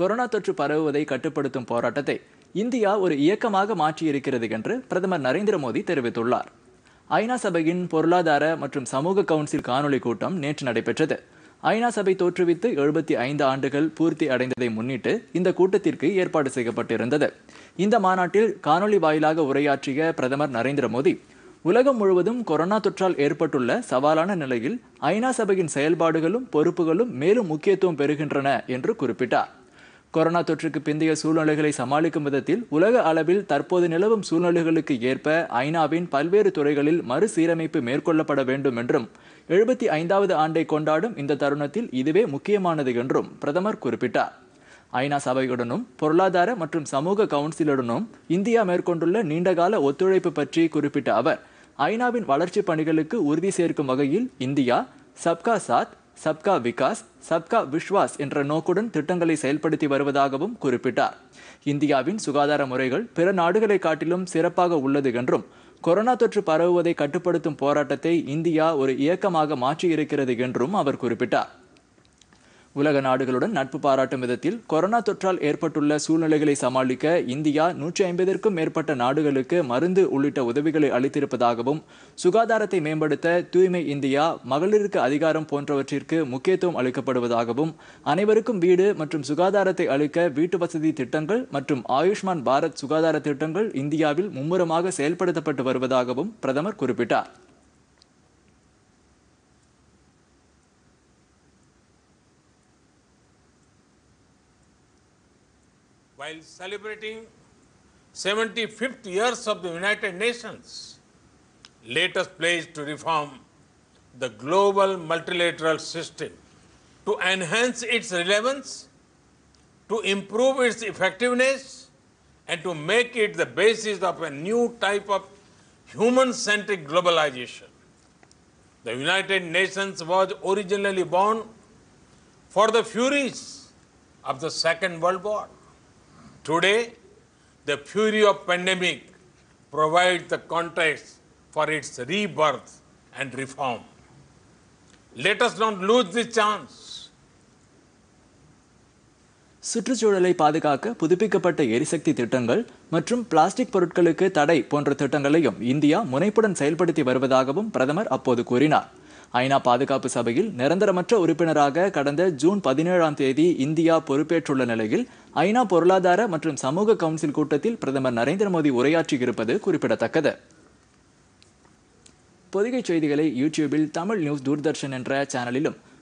Corona தொற்று பரவுவதை கட்டுப்படுத்தும் போராட்டத்தை இந்தியா ஒரு இயக்கமாக மாற்றியிருக்கிறது என்று பிரதமர் நரேந்திர மோடி தெரிவித்துள்ளார் ஐநா சபையின் பொருளாதார மற்றும் சமூக கவுன்சில் காணொலி கூட்டம் நேற்று நடைபெற்றது ஐநா சபை தோற்றுவித்து எழுபத்தி ஐந்து ஆண்டுகள் பூர்த்தி அடைந்ததை முன்னிட்டு இந்த கூட்டத்திற்கு ஏற்பாடு செய்யப்பட்டிருந்தது இந்த மாநாட்டில் காணொலி வாயிலாக உரையாற்றிய பிரதமர் நரேந்திர மோடி உலகம் முழுவதும் கொரோனா தொற்றால் ஏற்பட்டுள்ள சவாலான நிலையில் ஐநா சபையின் செயல்பாடுகளும் பொறுப்புகளும் மேலும் முக்கியத்துவம் பெறுகின்றன என்று குறிப்பிட்டார் கொரோனா தொற்றுக்கு பிந்தைய சூழ்நிலைகளை சமாளிக்கும் விதத்தில் உலக அளவில் தற்போது நிலவும் சூழ்நிலைகளுக்கு ஏற்ப ஐநாவின் பல்வேறு துறைகளில் மறுசீரமைப்பு மேற்கொள்ளப்பட வேண்டும் என்றும் எழுபத்தி ஐந்தாவது ஆண்டை கொண்டாடும் இந்த தருணத்தில் இதுவே முக்கியமானது என்றும் பிரதமர் குறிப்பிட்டார் ஐநா சபையுடனும் பொருளாதார மற்றும் சமூக கவுன்சிலுடனும் இந்தியா மேற்கொண்டுள்ள நீண்டகால ஒத்துழைப்பு பற்றி குறிப்பிட்ட அவர் ஐநாவின் வளர்ச்சிப் பணிகளுக்கு உறுதி சேர்க்கும் வகையில் இந்தியா சப்கா சாத் சப்கா விகாஸ் சப்கா விஸ்வாஸ் என்ற நோக்குடன் திட்டங்களை செயல்படுத்தி வருவதாகவும் குறிப்பிட்டார் இந்தியாவின் சுகாதார முறைகள் பிற நாடுகளை காட்டிலும் சிறப்பாக உள்ளது என்றும் கொரோனா தொற்று பரவுவதை கட்டுப்படுத்தும் போராட்டத்தை இந்தியா ஒரு இயக்கமாக மாற்றியிருக்கிறது என்றும் அவர் குறிப்பிட்டார் உலக நாடுகளுடன் நட்பு பாராட்டும் விதத்தில் கொரோனா தொற்றால் ஏற்பட்டுள்ள சூழ்நிலைகளை சமாளிக்க இந்தியா நூற்றி ஐம்பதற்கும் மேற்பட்ட நாடுகளுக்கு மருந்து உள்ளிட்ட உதவிகளை அளித்திருப்பதாகவும் சுகாதாரத்தை மேம்படுத்த தூய்மை இந்தியா மகளிருக்கு அதிகாரம் போன்றவற்றிற்கு முக்கியத்துவம் அளிக்கப்படுவதாகவும் அனைவருக்கும் வீடு மற்றும் சுகாதாரத்தை அளிக்க வீட்டு வசதி திட்டங்கள் மற்றும் ஆயுஷ்மான் பாரத் சுகாதார திட்டங்கள் இந்தியாவில் மும்முரமாக செயல்படுத்தப்பட்டு வருவதாகவும் பிரதமர் குறிப்பிட்டார் while celebrating 75th years of the United Nations, let us pledge to reform the global multilateral system to enhance its relevance, to improve its effectiveness, and to make it the basis of a new type of human-centric globalization. The United Nations was originally born for the furies of the Second World War. Today, the fury of pandemic provides the context for its rebirth and reform. Let us not lose this chance. சுற்றுச்சூழலை பாதுகாக்க புதுப்பிக்கப்பட்ட எரிசக்தி திட்டங்கள் மற்றும் plastic பொருட்களுக்கு தடை போன்ற திட்டங்களையும் இந்தியா முனைப்புடன் செயல்படுத்தி வருவதாகவும் பிரதமர் அப்போது கூறினார் ஐநா பாதுகாப்பு சபையில் நிரந்தரமற்ற உறுப்பினராக கடந்த ஜூன் பதினேழாம் தேதி இந்தியா பொறுப்பேற்றுள்ள நிலையில் ஐநா பொருளாதார மற்றும் சமூக கவுன்சில் கூட்டத்தில் பிரதமர் நரேந்திர மோடி உரையாற்றியிருப்பது குறிப்பிடத்தக்கது பொதிகை செய்திகளை யூடியூபில் தமிழ் நியூஸ் தூர்தர்ஷன் என்ற சேனலிலும்